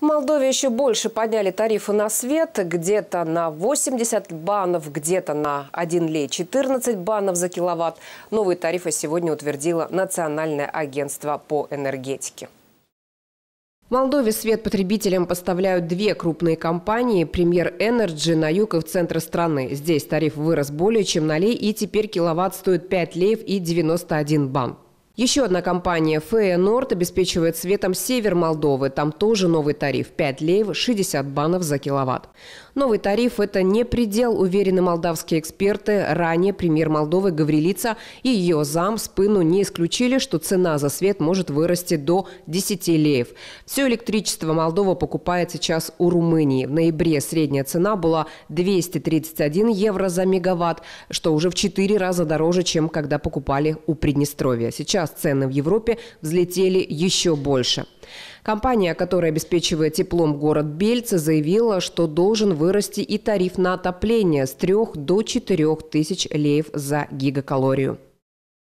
В Молдове еще больше подняли тарифы на свет. Где-то на 80 банов, где-то на 1 лей 14 банов за киловатт. Новые тарифы сегодня утвердило Национальное агентство по энергетике. В Молдове свет потребителям поставляют две крупные компании – «Премьер Энерджи» на юг и в центр страны. Здесь тариф вырос более чем на лей, и теперь киловатт стоит 5 леев и 91 бан. Еще одна компания «Фея Норд» обеспечивает светом север Молдовы. Там тоже новый тариф – 5 леев, 60 банов за киловатт. Новый тариф – это не предел, уверены молдавские эксперты. Ранее премьер Молдовы Гаврилица и ее зам Спыну не исключили, что цена за свет может вырасти до 10 леев. Все электричество Молдова покупает сейчас у Румынии. В ноябре средняя цена была 231 евро за мегаватт, что уже в 4 раза дороже, чем когда покупали у Приднестровья. Сейчас сейчас цены в Европе взлетели еще больше. Компания, которая обеспечивает теплом город Бельце, заявила, что должен вырасти и тариф на отопление с 3 до 4 тысяч леев за гигакалорию.